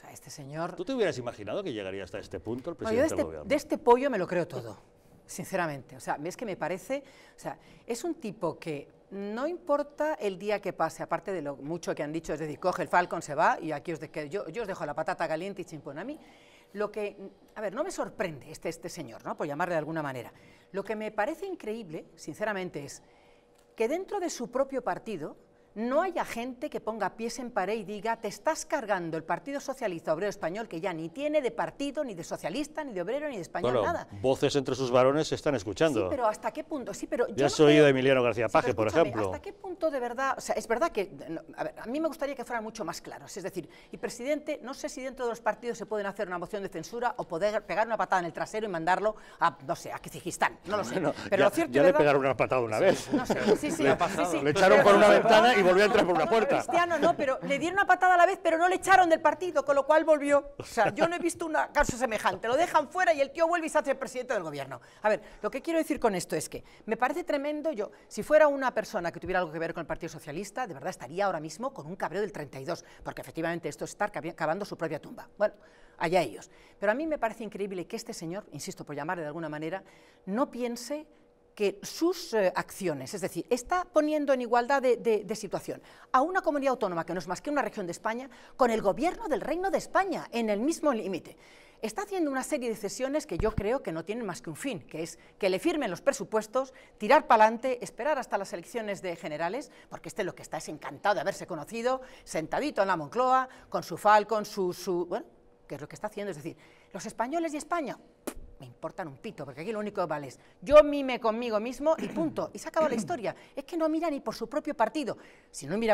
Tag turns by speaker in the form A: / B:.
A: sea, este señor... ¿Tú te hubieras imaginado que llegaría hasta este punto el presidente yo este, de,
B: este, pollo me lo creo todo, sinceramente. O sea, es que me parece... es un tipo que no importa el día que pase, aparte de lo mucho que han dicho, es decir, coge el Falcon, se va y aquí os, de, yo, yo os dejo la patata caliente y chimpón. A mí lo que, a ver, no me sorprende este, este señor, ¿no? por llamarle de alguna manera. Lo que me parece increíble, sinceramente, es que dentro de su propio partido no haya gente que ponga pies en pared y diga te estás cargando el Partido Socialista Obrero Español que ya ni tiene de partido, ni de socialista, ni de obrero, ni de español, nada.
A: voces entre sus varones se están escuchando. pero
B: ¿hasta qué punto? Sí, pero ya has oído
A: Emiliano García Paje, por ejemplo. ¿Hasta qué
B: punto de verdad? O sea, es verdad que a, mí me gustaría que fueran mucho más claros. Es decir, y presidente, no sé si dentro de los partidos se pueden hacer una moción de censura o poder pegar una patada en el trasero y mandarlo a, no sé, a Kizijistán, No lo sé. pero lo cierto ya le pegaron una
A: patada una vez. sí, sí. Le, echaron por una ventana y volvió a entrar por una puerta. Cristiano no, pero le
B: dieron una patada a la vez, pero no le echaron del partido, con lo cual volvió. O sea, yo no he visto un caso semejante. Lo dejan fuera y el tío vuelve y se hace el presidente del gobierno. A ver, lo que quiero decir con esto es que me parece tremendo yo, si fuera una persona que tuviera algo que ver con el Partido Socialista, de verdad estaría ahora mismo con un cabreo del 32, porque efectivamente esto es estar cavando su propia tumba. Bueno, allá ellos. Pero a mí me parece increíble que este señor, insisto, por llamarle de alguna manera, no piense que sus eh, acciones, es decir, está poniendo en igualdad de, situación a una comunidad autónoma que no es más que una región de España con el gobierno del Reino de España en el mismo límite. Está haciendo una serie de cesiones que yo creo que no tienen más que un fin, que es que le firmen los presupuestos, tirar para adelante, esperar hasta las elecciones de generales, porque este lo que está es encantado de haberse conocido, sentadito en la Moncloa, con su falcon, su... su bueno, que es lo que está haciendo, es decir, los españoles y España me importan un pito, porque aquí lo único que vale es yo mime conmigo mismo y punto. Y se acabó la historia. Es que no mira ni por su propio partido. Si no mira